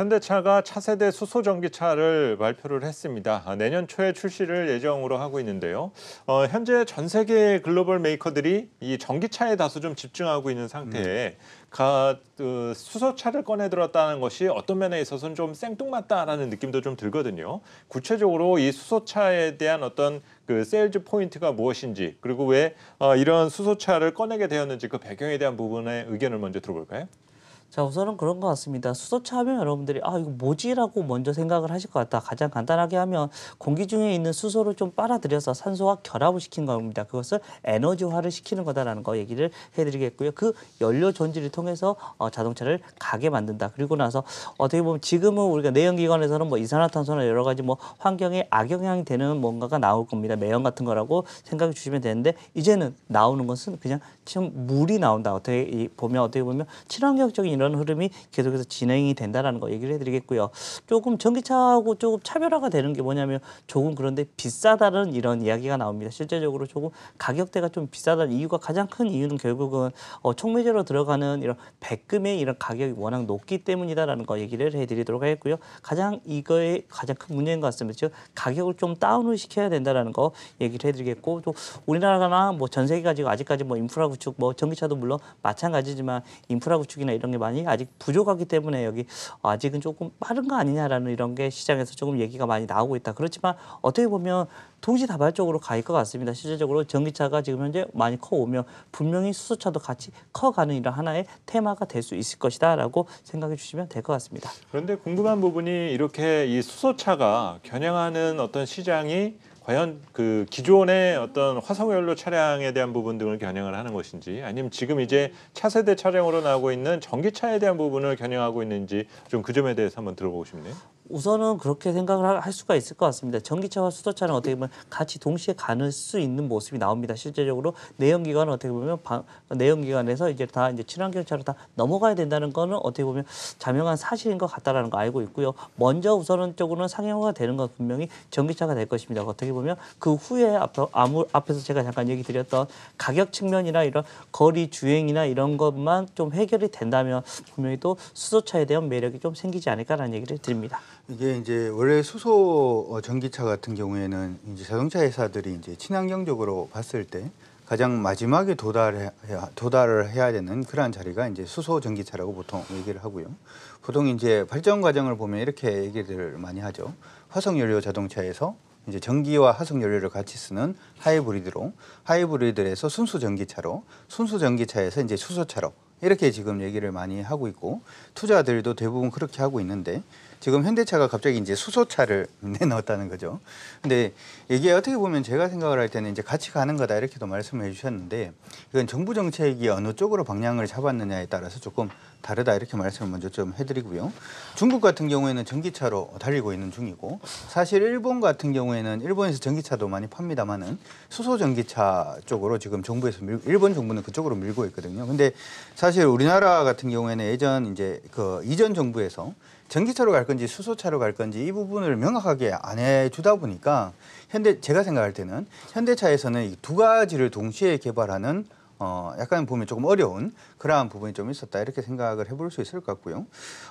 현대차가 차세대 수소 전기차를 발표를 했습니다. 아, 내년 초에 출시를 예정으로 하고 있는데요. 어, 현재 전 세계 글로벌 메이커들이 이 전기차에 다소 좀 집중하고 있는 상태에 음. 가, 그, 수소차를 꺼내들었다는 것이 어떤 면에 있어서는 좀 생뚱맞다라는 느낌도 좀 들거든요. 구체적으로 이 수소차에 대한 어떤 그 세일즈 포인트가 무엇인지 그리고 왜 어, 이런 수소차를 꺼내게 되었는지 그 배경에 대한 부분의 의견을 먼저 들어볼까요? 자 우선은 그런 것 같습니다. 수소차 하면 여러분들이 아 이거 뭐지라고 먼저 생각을 하실 것 같다. 가장 간단하게 하면 공기 중에 있는 수소를 좀 빨아들여서 산소와 결합을 시킨 겁니다. 그것을 에너지화를 시키는 거다라는 거 얘기를 해드리겠고요. 그 연료 전지를 통해서 어, 자동차를 가게 만든다. 그리고 나서 어떻게 보면 지금은 우리가 내연기관에서는 뭐 이산화탄소나 여러 가지 뭐 환경에 악영향이 되는 뭔가가 나올 겁니다. 매연 같은 거라고 생각해 주시면 되는데 이제는 나오는 것은 그냥 지금 물이 나온다. 어떻게 보면 어떻게 보면 친환경적인 이런 흐름이 계속해서 진행이 된다라는 거 얘기를 해드리겠고요. 조금 전기차하고 조금 차별화가 되는 게 뭐냐면 조금 그런데 비싸다는 이런 이야기가 나옵니다. 실제적으로 조금 가격대가 좀 비싸다는 이유가 가장 큰 이유는 결국은 어, 총매제로 들어가는 이런 백금의 이런 가격이 워낙 높기 때문이다라는 거 얘기를 해드리도록 하겠고요. 가장 이거의 가장 큰 문제인 것 같습니다. 즉 가격을 좀 다운을 시켜야 된다라는 거 얘기를 해드리겠고 또 우리나라나 뭐 전 세계가 지금 아직까지 뭐 인프라 구축 뭐 전기차도 물론 마찬가지지만 인프라 구축이나 이런 게 많이 많이 아직 부족하기 때문에 여기 아직은 조금 빠른 거 아니냐라는 이런 게 시장에서 조금 얘기가 많이 나오고 있다. 그렇지만 어떻게 보면 동시다발적으로 갈 것 같습니다. 실질적으로 전기차가 지금 현재 많이 커오면 분명히 수소차도 같이 커가는 이런 하나의 테마가 될 수 있을 것이다라고 생각해 주시면 될 것 같습니다. 그런데 궁금한 부분이 이렇게 이 수소차가 겨냥하는 어떤 시장이 과연 그 기존의 어떤 화석연료 차량에 대한 부분 등을 겨냥을 하는 것인지 아니면 지금 이제 차세대 차량으로 나오고 있는 전기차에 대한 부분을 겨냥하고 있는지 좀 그 점에 대해서 한번 들어보고 싶네요. 우선은 그렇게 생각을 할 수가 있을 것 같습니다. 전기차와 수소차는 어떻게 보면 같이 동시에 가는 수 있는 모습이 나옵니다. 실제적으로 내연기관은 어떻게 보면 방, 내연기관에서 이제 다 이제 친환경차로 다 넘어가야 된다는 거는 어떻게 보면 자명한 사실인 것 같다라는 거 알고 있고요. 먼저 우선은 쪽으로는 상용화가 되는 건 분명히 전기차가 될 것입니다. 어떻게 보면 그 후에 앞서 아무 앞에서 제가 잠깐 얘기 드렸던 가격 측면이나 이런 거리 주행이나 이런 것만 좀 해결이 된다면 분명히 또 수소차에 대한 매력이 좀 생기지 않을까라는 얘기를 드립니다. 이게 이제 원래 수소 어, 전기차 같은 경우에는 이제 자동차 회사들이 이제 친환경적으로 봤을 때 가장 마지막에 도달해 야 도달을 해야 되는 그러한 자리가 이제 수소 전기차라고 보통 얘기를 하고요. 보통 이제 발전 과정을 보면 이렇게 얘기를 많이 하죠. 화석 연료 자동차에서 이제 전기와 화석 연료를 같이 쓰는 하이브리드로 하이브리드에서 순수 전기차로 순수 전기차에서 이제 수소차로 이렇게 지금 얘기를 많이 하고 있고 투자들도 대부분 그렇게 하고 있는데 지금 현대차가 갑자기 이제 수소차를 내놓았다는 거죠. 근데 이게 어떻게 보면 제가 생각을 할 때는 이제 같이 가는 거다 이렇게도 말씀해 주셨는데 이건 정부 정책이 어느 쪽으로 방향을 잡았느냐에 따라서 조금 다르다 이렇게 말씀을 먼저 좀 해드리고요. 중국 같은 경우에는 전기차로 달리고 있는 중이고 사실 일본 같은 경우에는 일본에서 전기차도 많이 팝니다만은 수소 전기차 쪽으로 지금 정부에서 밀, 일본 정부는 그쪽으로 밀고 있거든요. 근데 사실 우리나라 같은 경우에는 예전 이제 그 이전 정부에서 전기차로 갈 건지 수소차로 갈 건지 이 부분을 명확하게 안 해주다 보니까 현대 제가 생각할 때는 현대차에서는 이 두 가지를 동시에 개발하는 어, 약간 보면 조금 어려운 그러한 부분이 좀 있었다 이렇게 생각을 해볼 수 있을 것 같고요.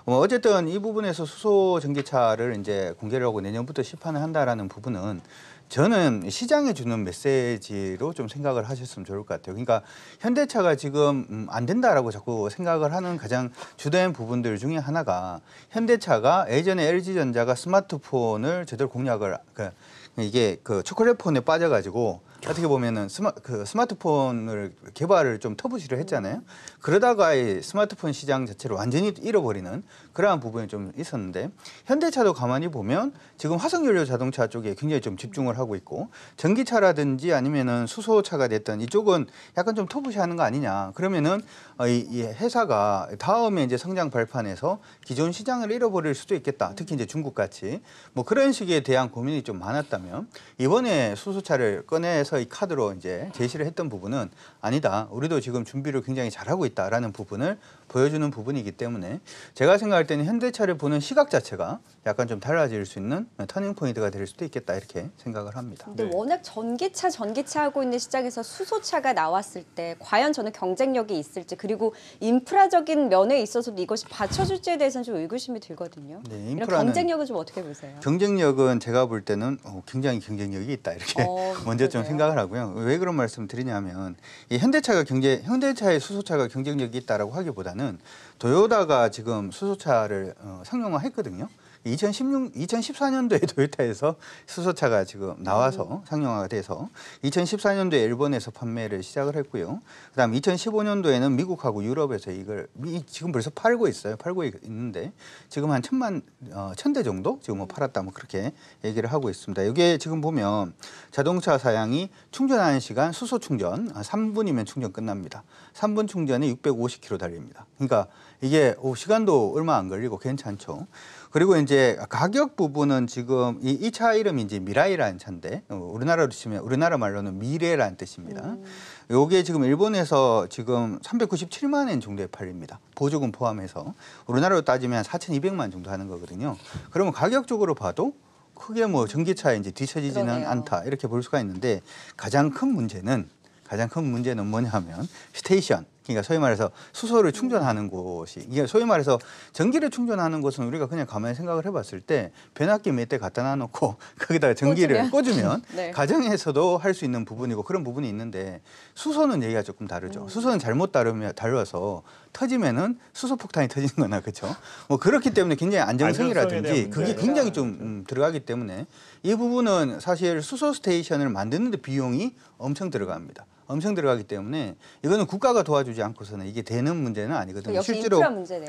어, 쨌든이 부분에서 수소 전기차를 이제 공개를 하고 내년부터 시판을 한다라는 부분은 저는 시장에 주는 메시지로 좀 생각을 하셨으면 좋을 것 같아요. 그러니까 현대차가 지금 음, 안 된다라고 자꾸 생각을 하는 가장 주된 부분들 중에 하나가 현대차가 예전에 LG전자가 스마트폰을 제대로 공략을 그, 이게 그 초콜릿 폰에 빠져가지고 어떻게 보면은 스마, 그 스마트폰을 개발을 좀터부시로 했잖아요. 그러다가 이 스마트폰 시장 자체를 완전히 잃어버리는 그러한 부분이 좀 있었는데 현대차도 가만히 보면 지금 화석연료 자동차 쪽에 굉장히 좀 집중을 하고 있고 전기차라든지 아니면은 수소차가 됐던 이쪽은 약간 좀 터부시하는 거 아니냐. 그러면은 어, 이, 이 회사가 다음에 이제 성장 발판에서 기존 시장을 잃어버릴 수도 있겠다. 특히 이제 중국 같이 뭐 그런 식에 대한 고민이 좀 많았다면 이번에 수소차를 꺼내서 해서 이 카드로 이제 제시를 했던 부분은 아니다. 우리도 지금 준비를 굉장히 잘하고 있다라는 부분을 보여주는 부분이기 때문에 제가 생각할 때는 현대차를 보는 시각 자체가 약간 좀 달라질 수 있는 터닝 포인트가 될 수도 있겠다 이렇게 생각을 합니다. 근데 네. 워낙 전기차 전기차 하고 있는 시장에서 수소차가 나왔을 때 과연 저는 경쟁력이 있을지 그리고 인프라적인 면에 있어서도 이것이 받쳐줄지에 대해서는 좀 의구심이 들거든요. 네, 이런 경쟁력은 좀 어떻게 보세요? 경쟁력은 제가 볼 때는 어, 굉장히 경쟁력이 있다 이렇게 어, 먼저 좀 생각을 하고요. 왜 그런 말씀 드리냐면 현대차가 경제 현대차의 수소차가 경쟁력이 있다라고 하기보다는 보면은 도요다가 지금 수소차를 어, 상용화했거든요. 2016, 2014년도에 도요타에서 수소차가 지금 나와서 음. 상용화가 돼서 2014년도에 일본에서 판매를 시작을 했고요. 그다음 2015년도에는 미국하고 유럽에서 이걸 미, 지금 벌써 팔고 있어요. 팔고 있는데 지금 한 천만 어, 천 대 정도 지금 뭐 팔았다 뭐 그렇게 얘기를 하고 있습니다. 이게 지금 보면 자동차 사양이 충전하는 시간 수소 충전 3분이면 아, 충전 끝납니다. 3분 충전에 650km 달립니다. 그러니까 이게 오, 시간도 얼마 안 걸리고 괜찮죠. 그리고 이제 가격 부분은 지금 이, 이차 이름이 이제 미라이라는 차인데 어, 우리나라로 치면 우리나라 말로는 미래라는 뜻입니다. 음. 요게 지금 일본에서 지금 397만 엔 정도에 팔립니다. 보조금 포함해서 우리나라로 따지면 4,200만 정도 하는 거거든요. 그러면 가격적으로 봐도 크게 뭐 전기차에 이제 뒤처지지는 그러네요. 않다 이렇게 볼 수가 있는데 가장 큰 문제는 가장 큰 문제는 뭐냐면 하 스테이션 그러니까 소위 말해서 수소를 충전하는 곳이 이게 소위 말해서 전기를 충전하는 곳은 우리가 그냥 가만히 생각을 해봤을 때 변압기 몇 대 갖다 놔놓고 거기다가 전기를 꽂으면, 꽂으면 네. 가정에서도 할 수 있는 부분이고 그런 부분이 있는데 수소는 얘기가 조금 다르죠. 음. 수소는 잘못 다루면 달려서 터지면은 수소 폭탄이 터지는 거나 그렇죠. 뭐 그렇기 때문에 굉장히 안정성이라든지 그게 굉장히 좀 음, 들어가기 때문에 이 부분은 사실 수소 스테이션을 만드는데 비용이 엄청 들어갑니다. 엄청 들어가기 때문에 이거는 국가가 도와주지 않고서는 이게 되는 문제는 아니거든요. 실제로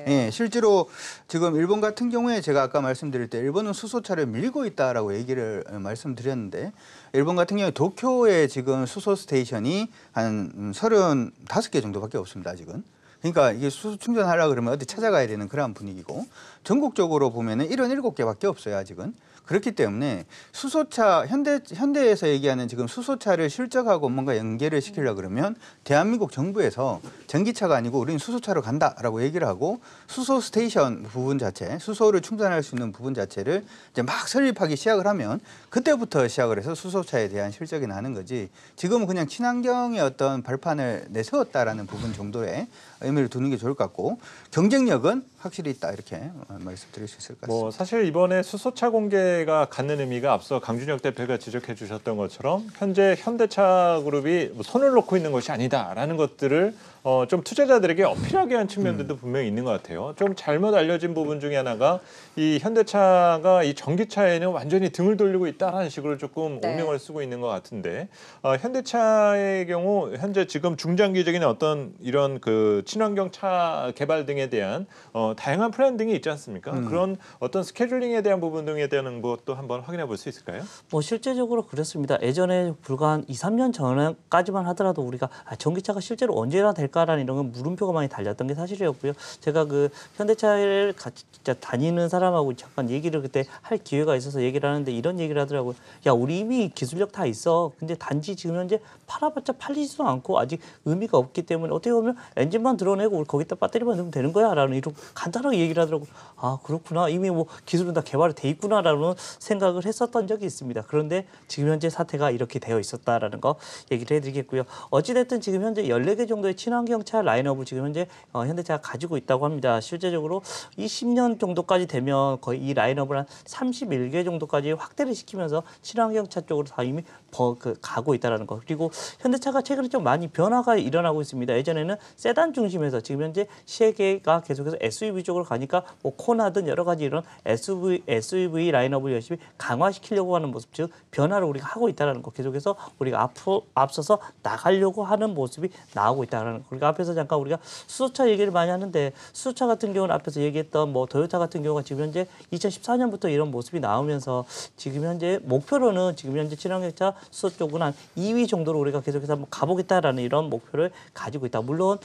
예, 실제로 지금 일본 같은 경우에 제가 아까 말씀드릴 때 일본은 수소차를 밀고 있다라고 얘기를 어, 말씀드렸는데 일본 같은 경우에 도쿄에 지금 수소 스테이션이 한 음, 서른 다섯 개 정도밖에 없습니다. 아직은. 그러니까 이게 수소 충전하려 그러면 어디 찾아가야 되는 그런 분위기고 전국적으로 보면은 이런 일곱 개밖에 없어요 아직은 그렇기 때문에 수소차 현대 현대에서 얘기하는 지금 수소차를 실적하고 뭔가 연계를 시키려 그러면 대한민국 정부에서 전기차가 아니고 우리는 수소차로 간다라고 얘기를 하고 수소 스테이션 부분 자체, 수소를 충전할 수 있는 부분 자체를 이제 막 설립하기 시작을 하면 그때부터 시작을 해서 수소차에 대한 실적이 나는 거지 지금은 그냥 친환경의 어떤 발판을 내세웠다라는 부분 정도의 의미를 두는 게 좋을 것 같고 경쟁력은 확실히 있다 이렇게 말씀드릴 수 있을 것 뭐 같습니다. 뭐 사실 이번에 수소차 공개가 갖는 의미가 앞서 강준혁 대표가 지적해 주셨던 것처럼 현재 현대차 그룹이 뭐 손을 놓고 있는 것이 아니다라는 것들을 어, 좀 투자자들에게 어필하게 한 측면들도 음. 분명히 있는 것 같아요. 좀 잘못 알려진 부분 중에 하나가 이 현대차가 이 전기차에는 완전히 등을 돌리고 있다라는 식으로 조금 네. 오명을 쓰고 있는 것 같은데 어, 현대차의 경우 현재 지금 중장기적인 어떤 이런 그 친환경 차 개발 등에 대한 어, 다양한 플랜 등이 있지 않습니까? 음. 그런 어떤 스케줄링에 대한 부분 등에 대한 것도 한번 확인해 볼 수 있을까요? 뭐 실제적으로 그렇습니다. 예전에 불과 한 2, 3년 전까지만 하더라도 우리가 아, 전기차가 실제로 언제나 될 않을까라는 이런 건 물음표가 많이 달렸던 게 사실이었고요. 제가 그 현대차를 같이 진짜 다니는 사람하고 잠깐 얘기를 그때 할 기회가 있어서 얘기를 하는데 이런 얘기를 하더라고요. 야, 우리 이미 기술력 다 있어. 근데 단지 지금 현재 팔아봤자 팔리지도 않고 아직 의미가 없기 때문에 어떻게 보면 엔진만 드러내고우 거기다 배터리만 넣으면 되는 거야. 라는 이런 간단하게 얘기를 하더라고 아, 그렇구나. 이미 뭐 기술은 다 개발이 돼 있구나. 라는 생각을 했었던 적이 있습니다. 그런데 지금 현재 사태가 이렇게 되어 있었다라는 거 얘기를 해드리겠고요. 어찌됐든 지금 현재 14개 정도의 친화 친환경차 라인업을 지금 현재 어, 현대차가 가지고 있다고 합니다. 실제적으로 20년 정도까지 되면 거의 이 라인업을 한 31개 정도까지 확대를 시키면서 친환경차 쪽으로 다 이미 버, 그, 가고 있다는 것. 그리고 현대차가 최근에 좀 많이 변화가 일어나고 있습니다. 예전에는 세단 중심에서 지금 현재 세계가 계속해서 SUV 쪽으로 가니까 뭐 코나든 여러 가지 이런 SUV, SUV 라인업을 열심히 강화시키려고 하는 모습, 즉 변화를 우리가 하고 있다는 것. 계속해서 우리가 앞, 앞서서 나가려고 하는 모습이 나오고 있다는 것. 그러니까 앞에서 잠깐 우리가 수소차 얘기를 많이 하는데 수소차 같은 경우는 앞에서 얘기했던 뭐 도요타 같은 경우가 지금 현재 2014년부터 이런 모습이 나오면서 지금 현재 목표로는 지금 현재 친환경차 수소 쪽은 한 2위 정도로 우리가 계속해서 한번 가보겠다라는 이런 목표를 가지고 있다. 물론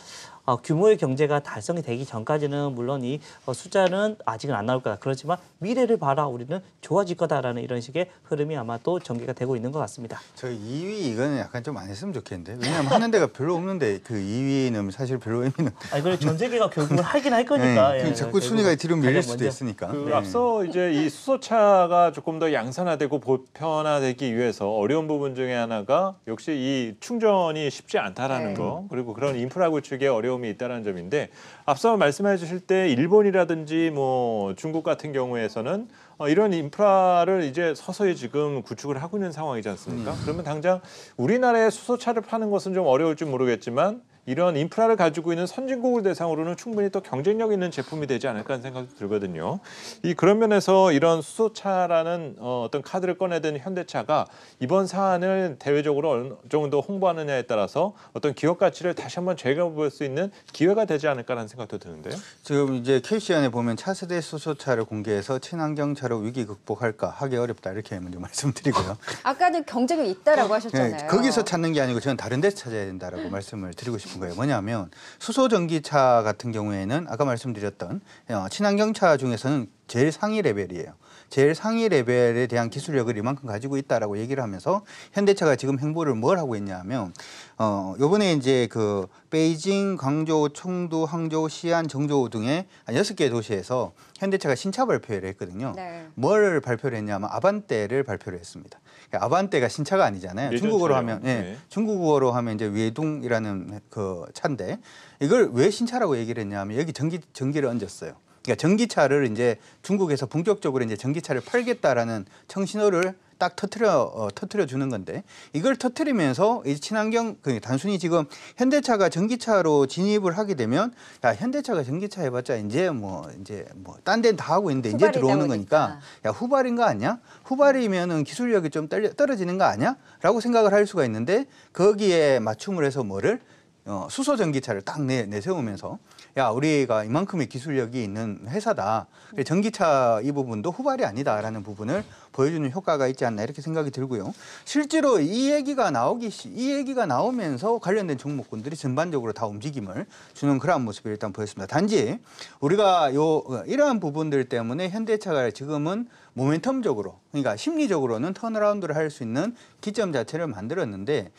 어, 규모의 경제가 달성이 되기 전까지는 물론 이 어, 숫자는 아직은 안 나올 거다. 그렇지만 미래를 봐라 우리는 좋아질 거다라는 이런 식의 흐름이 아마 또 전개가 되고 있는 것 같습니다. 저 2위 이거는 약간 좀 안 했으면 좋겠는데 왜냐하면 하는 데가 별로 없는데 그 2위는 사실 별로 의미는 아니 그래 전 세계가 결국은 하긴 할 거니까 네, 그 예, 자꾸 순위가 뒤로 밀릴 수도 먼저. 있으니까 그 네. 앞서 이제 이 수소차가 조금 더 양산화되고 보편화되기 위해서 어려운 부분 중에 하나가 역시 이 충전이 쉽지 않다라는 네. 거 그리고 그런 인프라 구축의 어려운 어려움이 있다는 점인데 앞서 말씀해 주실 때 일본이라든지 뭐 중국 같은 경우에서는 어, 이런 인프라를 이제 서서히 지금 구축을 하고 있는 상황이지 않습니까? 음. 그러면 당장 우리나라에 수소차를 파는 것은 좀 어려울지 모르겠지만 이런 인프라를 가지고 있는 선진국을 대상으로는 충분히 또 경쟁력 있는 제품이 되지 않을까 하는 생각이 들거든요. 이 그런 면에서 이런 수소차라는 어, 어떤 카드를 꺼내든 현대차가 이번 사안을 대외적으로 어느 정도 홍보하느냐에 따라서 어떤 기업 가치를 다시 한번 재가볼 수 있는 기회가 되지 않을까라는 생각도 드는데요. 지금 이제 KCN에 보면 차세대 수소차를 공개해서 친환경 차로 위기 극복할까 하기 어렵다 이렇게 먼저 말씀드리고요. 아까도 경쟁력 있다라고 네, 하셨잖아요. 네, 거기서 찾는 게 아니고 저는 다른 데 찾아야 된다라고 말씀을 드리고 싶습니다. 싶은 거예요. 뭐냐면 수소 전기차 같은 경우에는 아까 말씀드렸던 어, 친환경차 중에서는 제일 상위 레벨이에요. 제일 상위 레벨에 대한 기술력을 이만큼 가지고 있다라고 얘기를 하면서 현대차가 지금 행보를 뭘 하고 있냐면 어 요번에 이제 그 베이징, 광저우, 청두, 항저우, 시안, 정저우 등의 한 여섯 개 도시에서 현대차가 신차 발표를 했거든요. 네. 뭘 발표를 했냐면 아반떼를 발표를 했습니다. 아반떼가 신차가 아니잖아요. 중국어로 하면 예, 네. 중국어로 하면 이제 외둥이라는 그 차인데 이걸 왜 신차라고 얘기를 했냐면 여기 전기 전기를 얹었어요. 그러니까 전기차를 이제 중국에서 본격적으로 이제 전기차를 팔겠다라는 청신호를 딱 터트려 어, 터트려 주는 건데 이걸 터트리면서 이 친환경 그 단순히 지금 현대차가 전기차로 진입을 하게 되면 야 현대차가 전기차 해봤자 이제 뭐 이제 뭐 딴 데는 다 하고 있는데 이제 들어오는 거니까 야 후발인 거 아니야? 후발이면은 기술력이 좀 떨려, 떨어지는 거 아니야? 라고 생각을 할 수가 있는데 거기에 맞춤을 해서 뭐를 어, 수소 전기차를 딱 내, 내세우면서 야 우리가 이만큼의 기술력이 있는 회사다. 전기차 이 부분도 후발이 아니다라는 부분을 보여주는 효과가 있지 않나 이렇게 생각이 들고요. 실제로 이 얘기가 나오기 이 얘기가 나오면서 관련된 종목군들이 전반적으로 다 움직임을 주는 그러한 모습이 일단 보였습니다. 단지 우리가 요 어, 이러한 부분들 때문에 현대차가 지금은 모멘텀적으로 그러니까 심리적으로는 턴어라운드를 할 수 있는 기점 자체를 만들었는데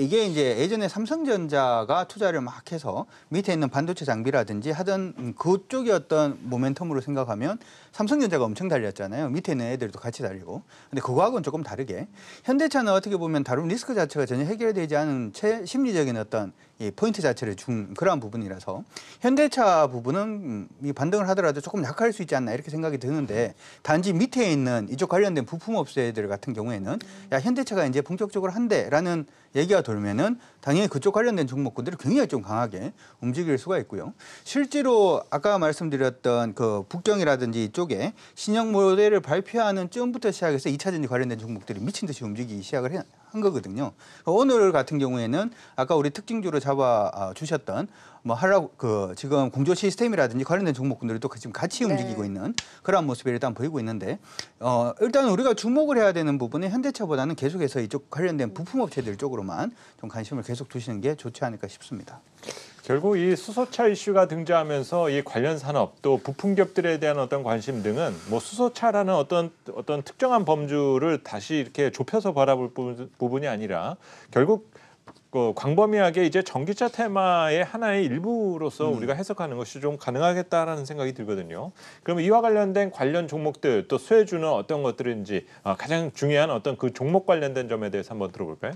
이게 이제 예전에 삼성전자가 투자를 막 해서 밑에 있는 반도체 장비라든지 하던 그쪽이 어떤 모멘텀으로 생각하면 삼성전자가 엄청 달렸잖아요. 밑에 있는 애들도 같이 달리고. 근데 그거하고는 조금 다르게 현대차는 어떻게 보면 다른 리스크 자체가 전혀 해결되지 않은 채 심리적인 어떤 이 포인트 자체를 준 그러한 부분이라서 현대차 부분은 음, 이 반등을 하더라도 조금 약할 수 있지 않나 이렇게 생각이 드는데 단지 밑에 있는 이쪽 관련된 부품 업체들 같은 경우에는 야 현대차가 이제 본격적으로 한대라는 얘기가 돌면은 당연히 그쪽 관련된 종목군들이 굉장히 좀 강하게 움직일 수가 있고요. 실제로 아까 말씀드렸던 그 북경이라든지 이쪽에 신형 모델을 발표하는 쯤부터 시작해서 이차전지 관련된 종목들이 미친 듯이 움직이기 시작을 한 거거든요. 그러니까 오늘 같은 경우에는 아까 우리 특징주로 잡아 아, 주셨던 뭐 하락 그 지금 공조 시스템이라든지 관련된 종목군들이 또 지금 같이 네. 움직이고 네. 있는 그런 모습이 일단 보이고 있는데 어 일단 우리가 주목을 해야 되는 부분은 현대차보다는 계속해서 이쪽 관련된 부품업체들 쪽으로만 좀 관심을 계속 두시는 게 좋지 않을까 싶습니다. 결국 이 수소차 이슈가 등장하면서 이 관련 산업 또 부품 기업들에 대한 어떤 관심 등은 뭐 수소차라는 어떤 어떤 특정한 범주를 다시 이렇게 좁혀서 바라볼 부분이 아니라 결국 그 광범위하게 이제 전기차 테마의 하나의 일부로서 음. 우리가 해석하는 것이 좀 가능하겠다라는 생각이 들거든요. 그러면 이와 관련된 관련 종목들 또 수혜주는 어떤 것들인지 아, 가장 중요한 어떤 그 종목 관련된 점에 대해서 한번 들어볼까요?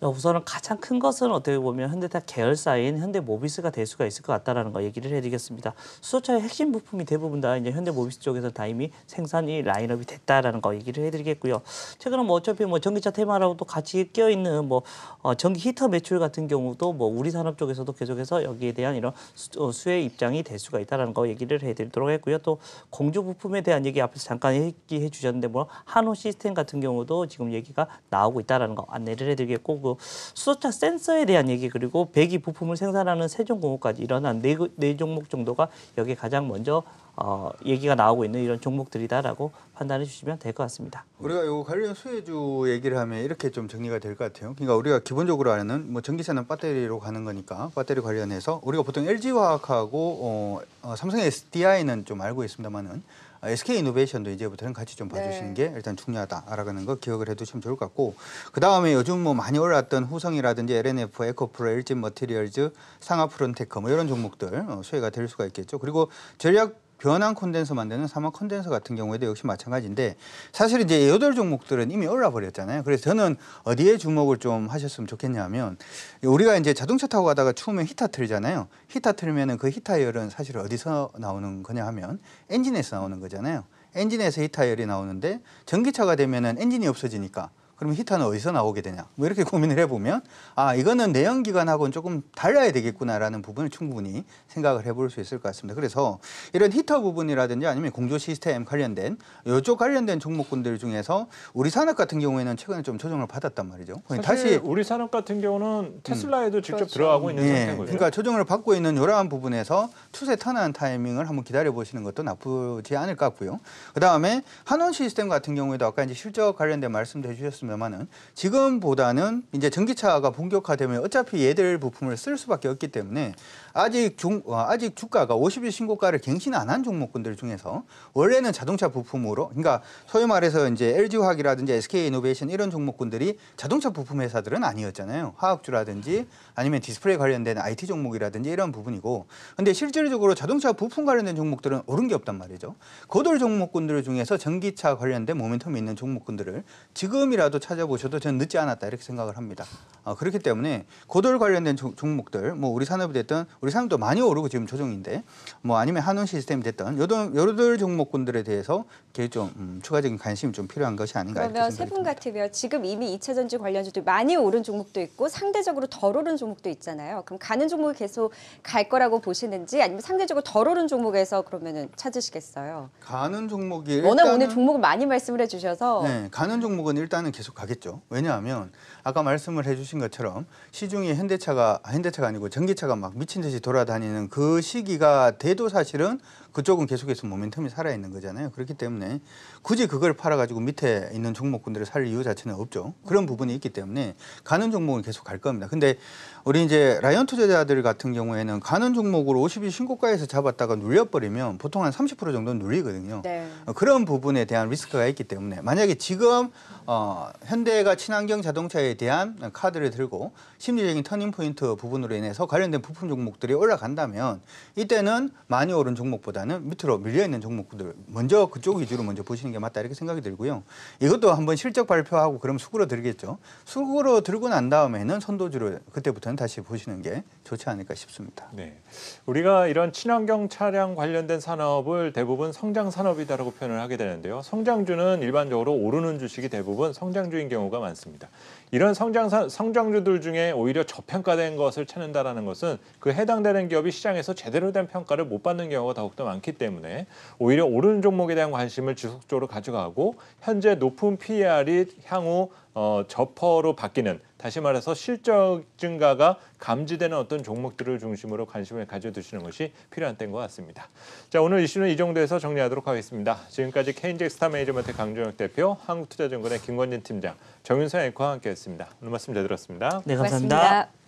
우선은 가장 큰 것은 어떻게 보면 현대차 계열사인 현대모비스가 될 수가 있을 것 같다라는 거 얘기를 해드리겠습니다. 수소차의 핵심 부품이 대부분 다 이제 현대모비스 쪽에서 다 이미 생산이 라인업이 됐다라는 거 얘기를 해드리겠고요. 최근에 뭐 어차피 뭐 전기차 테마라고 또 같이 끼어 있는 뭐 어, 전기 히터 매출 같은 경우도 뭐 우리 산업 쪽에서도 계속해서 여기에 대한 이런 수, 어, 수혜 입장이 될 수가 있다라는 거 얘기를 해드리도록 했고요. 또 공조 부품에 대한 얘기 앞에서 잠깐 얘기해 주셨는데 뭐 한호 시스템 같은 경우도 지금 얘기가 나오고 있다라는 거 안내를 해드리겠고 그 수소차 센서에 대한 얘기 그리고 배기 부품을 생산하는 세종공업까지 일어난 네, 네 종목 정도가 여기 가장 먼저 어, 얘기가 나오고 있는 이런 종목들이다라고 판단해 주시면 될 것 같습니다. 우리가 요 관련 수혜주 얘기를 하면 이렇게 좀 정리가 될 것 같아요. 그러니까 우리가 기본적으로 아는 뭐 전기세는 배터리로 가는 거니까 배터리 관련해서 우리가 보통 LG화학하고 어, 어, 삼성 SDI는 좀 알고 있습니다만은 SK 이노베이션도 이제부터는 같이 좀 봐주시는 네. 게 일단 중요하다 알아가는 거 기억을 해두시면 좋을 것 같고 그 다음에 요즘 뭐 많이 올랐던 후성이라든지 LNF, 에코프로, 엘진 머티리얼즈, 상하프론테크 뭐 이런 종목들 어, 수혜가 될 수가 있겠죠. 그리고 전략 변환 콘덴서 만드는 사막 콘덴서 같은 경우에도 역시 마찬가지인데 사실 이제 여덟 종목들은 이미 올라 버렸잖아요. 그래서 저는 어디에 주목을 좀 하셨으면 좋겠냐면 우리가 이제 자동차 타고 가다가 추우면 히터 틀잖아요. 히터 틀면은 그 히터 열은 사실 어디서 나오는 거냐 하면 엔진에서 나오는 거잖아요. 엔진에서 히터 열이 나오는데 전기차가 되면은 엔진이 없어지니까 그럼 히터는 어디서 나오게 되냐? 뭐 이렇게 고민을 해보면 아 이거는 내연기관하고는 조금 달라야 되겠구나라는 부분을 충분히 생각을 해볼 수 있을 것 같습니다. 그래서 이런 히터 부분이라든지 아니면 공조 시스템 관련된 이쪽 관련된 종목군들 중에서 우리 산업 같은 경우에는 최근에 좀 조정을 받았단 말이죠. 그러니까 다시 우리 산업 같은 경우는 음. 테슬라에도 음. 직접 그렇죠. 들어가고 있는 예, 상태고요. 그러니까 조정을 받고 있는 이러한 부분에서 추세 턴한 타이밍을 한번 기다려 보시는 것도 나쁘지 않을 것 같고요. 그 다음에 한원 시스템 같은 경우에도 아까 이제 실적 관련된 말씀도 해주셨습니다. 있습니은 지금보다는 이제 전기차가 본격화되면 어차피 얘들 부품을 쓸 수밖에 없기 때문에 아직 중, 어, 아직 주가가 50일 신고가를 갱신 안 한 종목군들 중에서 원래는 자동차 부품으로 그러니까 소위 말해서 이제 LG화학이라든지 SK이노베이션 이런 종목군들이 자동차 부품 회사들은 아니었잖아요. 화학주라든지 아니면 디스플레이 관련된 IT 종목이라든지 이런 부분이고 근데 실질적으로 자동차 부품 관련된 종목들은 오른 게 없단 말이죠. 거돌 종목군들 중에서 전기차 관련된 모멘텀이 있는 종목군들을 지금이라도 찾아보셔도 저는 늦지 않았다 이렇게 생각을 합니다. 어, 그렇기 때문에 거돌 관련된 조, 종목들 뭐 우리 산업이 됐든 우리 우리 상도 많이 오르고 지금 조정인데 뭐 아니면 한원 시스템이 됐던 여덟 여덟 종목군들에 대해서 좀 음, 추가적인 관심이 좀 필요한 것이 아닌가 그러면 세 분 같으면 지금 이미 2차 전지 관련주도 많이 오른 종목도 있고 상대적으로 덜 오른 종목도 있잖아요. 그럼 가는 종목이 계속 갈 거라고 보시는지 아니면 상대적으로 덜 오른 종목에서 그러면은 찾으시겠어요? 가는 종목이 워낙 오늘 종목을 많이 말씀을 해주셔서 네, 가는 종목은 일단은 계속 가겠죠. 왜냐하면 아까 말씀을 해주신 것처럼 시중에 현대차가 현대차가 아니고 전기차가 막 미친 듯이 돌아다니는 그 시기가 돼도 사실은 그쪽은 계속해서 모멘텀이 살아있는 거잖아요. 그렇기 때문에 굳이 그걸 팔아가지고 밑에 있는 종목군들을 살 이유 자체는 없죠. 그런 부분이 있기 때문에 가는 종목은 계속 갈 겁니다. 근데 우리 이제 라이언 투자자들 같은 경우에는 가는 종목으로 52 신고가에서 잡았다가 눌려버리면 보통 한 30% 정도 는 눌리거든요. 네. 어, 그런 부분에 대한 리스크가 있기 때문에 만약에 지금 어, 현대가 친환경 자동차에 대한 카드를 들고 심리적인 터닝 포인트 부분으로 인해서 관련된 부품 종목들이 올라간다면 이때는 많이 오른 종목보다는 보다는 밑으로 밀려있는 종목들 먼저 그쪽 위주로 먼저 보시는 게 맞다 이렇게 생각이 들고요. 이것도 한번 실적 발표하고 그럼 수그러 들겠죠. 수그러 들고 난 다음에는 선도주를 그때부터는 다시 보시는 게 좋지 않을까 싶습니다. 네, 우리가 이런 친환경 차량 관련된 산업을 대부분 성장 산업이다라고 표현을 하게 되는데요. 성장주는 일반적으로 오르는 주식이 대부분 성장주인 경우가 많습니다. 이런 성장 성장주들 중에 오히려 저평가된 것을 찾는다라는 것은 그 해당되는 기업이 시장에서 제대로 된 평가를 못 받는 경우가 더욱더 많기 때문에 오히려 오르는 종목에 대한 관심을 지속적으로 가져가고 현재 높은 PER이 향후 어, 저퍼로 바뀌는 다시 말해서 실적 증가가 감지되는 어떤 종목들을 중심으로 관심을 가져두시는 것이 필요한 때인 것 같습니다. 자 오늘 이슈는 이 정도에서 정리하도록 하겠습니다. 지금까지 케인젝 스타 매니지먼트 강종혁 대표, 한국투자증권의 김건진 팀장, 정윤서 앵커와 함께했습니다. 오늘 말씀 잘 들었습니다. 네 감사합니다. 고맙습니다.